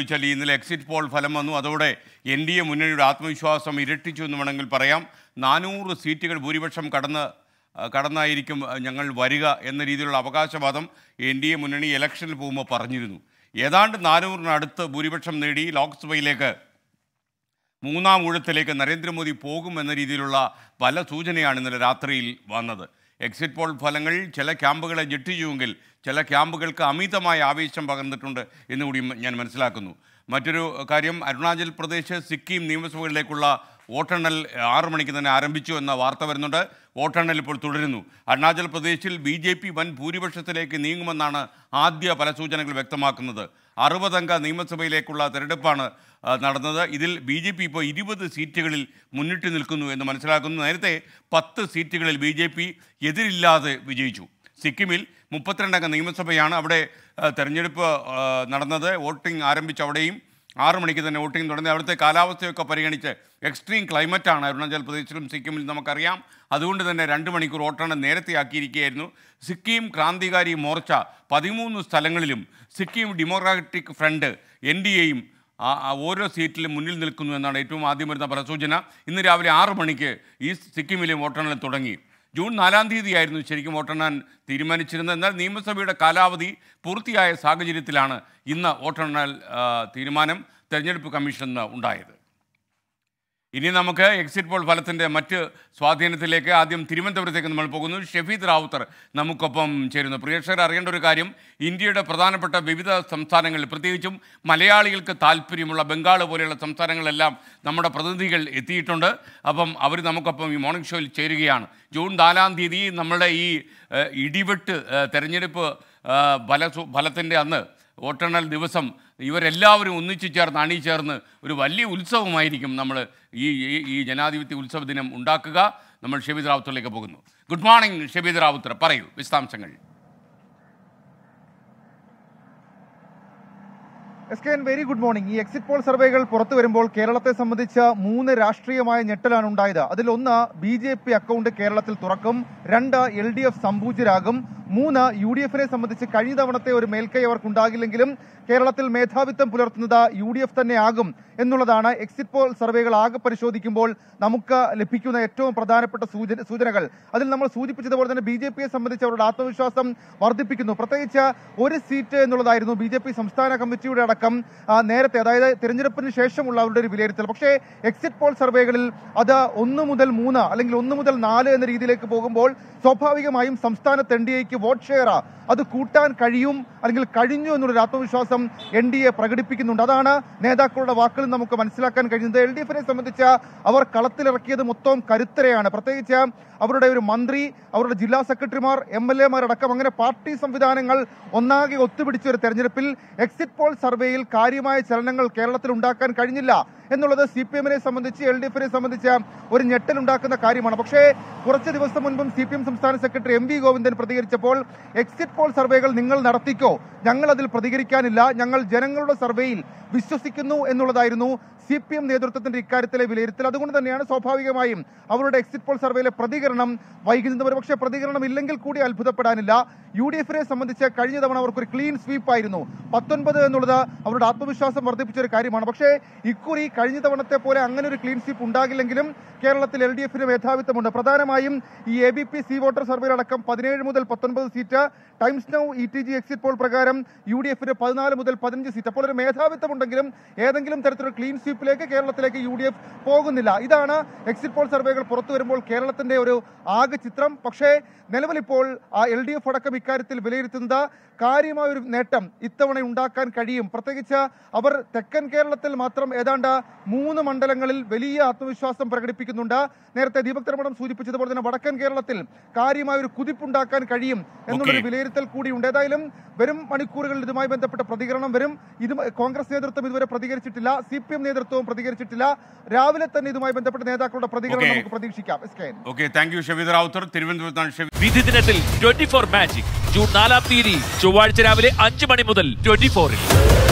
ചോദിച്ചാൽ ഇന്നലെ exit poll ഫലം വന്നു അതോടെ എൻ ഡി എ മുന്നണിയുടെ ആത്മവിശ്വാസം ഇരട്ടിച്ചു എന്ന് വേണമെങ്കിൽ പറയാം നാനൂറ് സീറ്റുകൾ ഭൂരിപക്ഷം കടന്ന് കടന്നായിരിക്കും ഞങ്ങൾ വരിക എന്ന രീതിയിലുള്ള അവകാശവാദം എൻ ഡി എ മുന്നണി ഇലക്ഷനിൽ പോകുമ്പോൾ പറഞ്ഞിരുന്നു ഏതാണ്ട് നാനൂറിനടുത്ത് ഭൂരിപക്ഷം നേടി ലോക്സഭയിലേക്ക് മൂന്നാം ഊഴത്തിലേക്ക് നരേന്ദ്രമോദി പോകുമെന്ന രീതിയിലുള്ള പല സൂചനയാണ് ഇന്നലെ രാത്രിയിൽ വന്നത് എക്സിറ്റ് പോൾ ഫലങ്ങൾ ചില ക്യാമ്പുകളെ ഞെട്ടിച്ചുവെങ്കിൽ ചില ക്യാമ്പുകൾക്ക് അമിതമായ ആവേശം പകർന്നിട്ടുണ്ട് എന്നുകൂടി ഞാൻ മനസ്സിലാക്കുന്നു മറ്റൊരു കാര്യം അരുണാചൽ പ്രദേശ് സിക്കിം നിയമസഭകളിലേക്കുള്ള വോട്ടെണ്ണൽ ആറു മണിക്ക് തന്നെ ആരംഭിച്ചു എന്ന വാർത്ത വരുന്നുണ്ട് വോട്ടെണ്ണൽ ഇപ്പോൾ തുടരുന്നു അരുണാചൽ പ്രദേശിൽ ബി ജെ പി വൻ ഭൂരിപക്ഷത്തിലേക്ക് നീങ്ങുമെന്നാണ് ആദ്യ പല സൂചനകൾ വ്യക്തമാക്കുന്നത് അറുപതംഗ നിയമസഭയിലേക്കുള്ള തെരഞ്ഞെടുപ്പാണ് നടന്നത് ഇതിൽ ബി ജെ പി ഇപ്പോൾ ഇരുപത് സീറ്റുകളിൽ മുന്നിട്ട് നിൽക്കുന്നു എന്ന് മനസ്സിലാക്കുന്നു നേരത്തെ പത്ത് സീറ്റുകളിൽ ബി ജെ പി എതിരില്ലാതെ വിജയിച്ചു സിക്കിമിൽ മുപ്പത്തിരണ്ടംഗ നിയമസഭയാണ് അവിടെ തെരഞ്ഞെടുപ്പ് നടന്നത് വോട്ടിംഗ് ആരംഭിച്ചവിടെയും ആറ് മണിക്ക് തന്നെ വോട്ടിംഗ് തുടങ്ങി അവിടുത്തെ കാലാവസ്ഥയൊക്കെ പരിഗണിച്ച് എക്സ്ട്രീം ക്ലൈമറ്റാണ് അരുണാചൽ പ്രദേശിലും സിക്കിമിലും നമുക്കറിയാം അതുകൊണ്ട് തന്നെ രണ്ട് മണിക്കൂർ വോട്ടെണ്ണം നേരത്തെയാക്കിയിരിക്കുകയായിരുന്നു സിക്കിം ക്രാന്തികാരി മോർച്ച പതിമൂന്ന് സ്ഥലങ്ങളിലും Sikkim democratic front N D എയും ഓരോ സീറ്റിലും മുന്നിൽ നിൽക്കുന്നു എന്നാണ് ഏറ്റവും ആദ്യം വരുന്ന പ്രസൂചന ഇന്ന് രാവിലെ ആറ് മണിക്ക് ഈ സിക്കിമിലെ വോട്ടെണ്ണൽ തുടങ്ങി ജൂൺ നാലാം തീയതിയായിരുന്നു ശരിക്കും വോട്ടെണ്ണാൻ തീരുമാനിച്ചിരുന്നത് എന്നാൽ നിയമസഭയുടെ കാലാവധി പൂർത്തിയായ സാഹചര്യത്തിലാണ് ഇന്ന് വോട്ടെണ്ണൽ തീരുമാനം തെരഞ്ഞെടുപ്പ് കമ്മീഷനിൽ നിന്ന് ഉണ്ടായത് ഇനി നമുക്ക് എക്സിറ്റ് പോൾ ഫലത്തിൻ്റെ മറ്റ് സ്വാധീനത്തിലേക്ക് ആദ്യം തിരുവനന്തപുരത്തേക്ക് നമ്മൾ പോകുന്നു ഷെഫീദ് റാവുത്തർ നമുക്കൊപ്പം ചേരുന്നു പ്രേക്ഷകർ അറിയേണ്ട ഒരു കാര്യം ഇന്ത്യയുടെ പ്രധാനപ്പെട്ട വിവിധ സംസ്ഥാനങ്ങളിൽ പ്രത്യേകിച്ചും മലയാളികൾക്ക് താല്പര്യമുള്ള ബംഗാൾ പോലെയുള്ള സംസ്ഥാനങ്ങളെല്ലാം നമ്മുടെ പ്രതിനിധികൾ എത്തിയിട്ടുണ്ട് അപ്പം അവർ നമുക്കൊപ്പം ഈ മോർണിംഗ് ഷോയിൽ ചേരുകയാണ് ജൂൺ നാലാം തീയതി നമ്മളുടെ ഈ ഇടിവെട്ട് തെരഞ്ഞെടുപ്പ് ഫല ഫലത്തിൻ്റെ അന്ന് വോട്ടെണ്ണൽ ദിവസം ഇവരെല്ലാവരും ഒന്നിച്ചു ചേർന്ന് അണിചേർന്ന് ഒരു വലിയ ഉത്സവമായിരിക്കും നമ്മൾ ഈ ഈ ജനാധിപത്യ ഉത്സവ ദിനം ഉണ്ടാക്കുക നമ്മൾ ഷബീദ് റാവുത്തറിലേക്ക് പോകുന്നു ഗുഡ് മോർണിംഗ് ഷബീദ് റാവുത്തർ പറയൂ വിശദാംശങ്ങൾ S K N very good morning ഈ എക്സിറ്റ് പോൾ സർവേകൾ പുറത്തു വരുമ്പോൾ കേരളത്തെ സംബന്ധിച്ച മൂന്ന് രാഷ്ട്രീയമായ ഞെട്ടലാണ് ഉണ്ടായത് അതിലൊന്ന് ബി ജെ പി അക്കൗണ്ട് കേരളത്തിൽ തുറക്കും രണ്ട് എൽ ഡി എഫ് സമ്പൂജ്യരാകും മൂന്ന് യു ഡി എഫിനെ സംബന്ധിച്ച് കഴിഞ്ഞ തവണത്തെ ഒരു മേൽക്കൈ ഉണ്ടാകില്ലെങ്കിലും കേരളത്തിൽ മേധാവിത്വം പുലർത്തുന്നത് യു ഡി എഫ് തന്നെയാകും എന്നുള്ളതാണ് എക്സിറ്റ് പോൾ സർവേകൾ ആകെ പരിശോധിക്കുമ്പോൾ നമുക്ക് ലഭിക്കുന്ന ഏറ്റവും പ്രധാനപ്പെട്ട സൂചനകൾ അതിൽ നമ്മൾ സൂചിപ്പിച്ചതുപോലെ തന്നെ ബി ജെ പിയെ സംബന്ധിച്ച് അവരുടെ ആത്മവിശ്വാസം വർദ്ധിപ്പിക്കുന്നു പ്രത്യേകിച്ച് ഒരു സീറ്റ് എന്നുള്ളതായിരുന്നു ബി ജെ പി സംസ്ഥാന കമ്മിറ്റിയുടെ അടക്കം നേരത്തെ അതായത് തിരഞ്ഞെടുപ്പിന് ശേഷമുള്ള അവരുടെ ഒരു വിലയിരുത്തൽ പക്ഷേ എക്സിറ്റ് പോൾ സർവേകളിൽ അത് ഒന്ന് മുതൽ മൂന്ന് അല്ലെങ്കിൽ ഒന്ന് മുതൽ നാല് എന്ന രീതിയിലേക്ക് പോകുമ്പോൾ സ്വാഭാവികമായും സംസ്ഥാനത്ത് എൻ ഡി എക്ക് വോട്ട് ഷെയർ അത് കൂട്ടാൻ കഴിയും അല്ലെങ്കിൽ കഴിഞ്ഞു എന്നുള്ളൊരു ആത്മവിശ്വാസം എൻ ഡി എ പ്രകടിപ്പിക്കുന്നുണ്ട് അതാണ് നേതാക്കളുടെ വാക്കുകൾ നമുക്ക് മനസ്സിലാക്കാൻ കഴിയുന്നത് എൽ ഡി എഫിനെ സംബന്ധിച്ച അവർ കളത്തിലിറക്കിയത് മൊത്തം കരുത്തരയാണ് പ്രത്യേകിച്ച് അവരുടെ ഒരു മന്ത്രി അവരുടെ ജില്ലാ സെക്രട്ടറിമാർ എം എൽ എമാരടക്കം അങ്ങനെ പാർട്ടി സംവിധാനങ്ങൾ ഒന്നാകെ ഒത്തുപിടിച്ച ഒരു തെരഞ്ഞെടുപ്പിൽ എക്സിറ്റ് പോൾ സർവേയിൽ കാര്യമായ ചലനങ്ങൾ കേരളത്തിൽ ഉണ്ടാക്കാൻ കഴിഞ്ഞില്ല എന്നുള്ളത് സി പി എമ്മിനെ സംബന്ധിച്ച് എൽ ഡി എഫിനെ സംബന്ധിച്ച് ഒരു ഞെട്ടലുണ്ടാക്കുന്ന കാര്യമാണ് പക്ഷേ കുറച്ച് ദിവസം മുൻപും സി പി എം സംസ്ഥാന സെക്രട്ടറി എം വി ഗോവിന്ദൻ പ്രതികരിച്ചപ്പോൾ ഇപ്പോൾ എക്സിറ്റ് പോൾ സർവേകൾ നിങ്ങൾ നടത്തിക്കോ ഞങ്ങൾ അതിൽ പ്രതികരിക്കാനില്ല ഞങ്ങൾ ജനങ്ങളുടെ സർവേയിൽ വിശ്വസിക്കുന്നു എന്നുള്ളതായിരുന്നു സി പി എം നേതൃത്വത്തിന്റെ ഇക്കാര്യത്തിലെ വിലയിരുത്തൽ അതുകൊണ്ട് തന്നെയാണ് സ്വാഭാവികമായും അവരുടെ എക്സിറ്റ് പോൾ സർവേയിലെ പ്രതികരണം വൈകുന്നത് ഒരുപക്ഷെ പ്രതികരണം ഇല്ലെങ്കിൽ കൂടി അത്ഭുതപ്പെടാനില്ല യു ഡി എഫിനെ സംബന്ധിച്ച് കഴിഞ്ഞ തവണ അവർക്കൊരു ക്ലീൻ സ്വീപ്പ് ആയിരുന്നു പത്തൊൻപത് എന്നുള്ളത് അവരുടെ ആത്മവിശ്വാസം വർദ്ധിപ്പിച്ച ഒരു കാര്യമാണ് പക്ഷേ ഇക്കുറി കഴിഞ്ഞ തവണത്തെ പോലെ അങ്ങനെ ഒരു ക്ലീൻ സ്വീപ്പ് ഉണ്ടാകില്ലെങ്കിലും കേരളത്തിൽ എൽ ഡി എഫിന് മേധാവിത്വമുണ്ട് പ്രധാനമായും ഈ A B P C voter സർവേയിലടക്കം പതിനേഴ് മുതൽ പത്തൊൻപത് seat Times Now E T G exit poll പ്രകാരം യു ഡി എഫിന് പതിനാല് മുതൽ പതിനഞ്ച് സീറ്റ് അപ്പോൾ ഒരു മേധാവിത്വമുണ്ടെങ്കിലും ഏതെങ്കിലും തരത്തിലൊരു ക്ലീൻ സ്വീപ്പ് ഗ്രൂപ്പിലേക്ക് കേരളത്തിലേക്ക് യു പോകുന്നില്ല ഇതാണ് എക്സിറ്റ് പോൾ സർവേകൾ പുറത്തു വരുമ്പോൾ കേരളത്തിന്റെ ഒരു ആകെ ചിത്രം പക്ഷേ നിലവിലിപ്പോൾ എൽ ഡി എഫ് അടക്കം ഇക്കാര്യത്തിൽ വിലയിരുത്തുന്നത് കാര്യമായ ഒരു നേട്ടം ഇത്തവണ ഉണ്ടാക്കാൻ കഴിയും പ്രത്യേകിച്ച് അവർ തെക്കൻ കേരളത്തിൽ മാത്രം ഏതാണ്ട് മൂന്ന് മണ്ഡലങ്ങളിൽ വലിയ ആത്മവിശ്വാസം പ്രകടിപ്പിക്കുന്നുണ്ട് നേരത്തെ ദീപക് തിരുമണം സൂചിപ്പിച്ചതുപോലെ തന്നെ വടക്കൻ കേരളത്തിൽ കാര്യമായ ഒരു കുതിപ്പുണ്ടാക്കാൻ കഴിയും എന്നുള്ളൊരു വിലയിരുത്തൽ കൂടിയുണ്ട് ഏതായാലും വരും മണിക്കൂറുകളിൽ ഇതുമായി ബന്ധപ്പെട്ട പ്രതികരണം വരും ഇത് കോൺഗ്രസ് നേതൃത്വം ഇതുവരെ പ്രതികരിച്ചിട്ടില്ല സി പി എം നേതൃത്വം നേതൃത്വവും പ്രതികരിച്ചിട്ടില്ല രാവിലെ തന്നെ ഇതുമായി ബന്ധപ്പെട്ട നേതാക്കളുടെ പ്രതികരണം നമുക്ക് പ്രതീക്ഷിക്കാം okay thank you Shabeed Rawther തിരുവനന്തപുരത്താണ് വിധി ദിനത്തിൽ ട്വന്റി ഫോർ മാജിക് ജൂൺ നാലാം തീയതി ചൊവ്വാഴ്ച രാവിലെ അഞ്ചു മണി മുതൽ ട്വന്റി ഫോറിൽ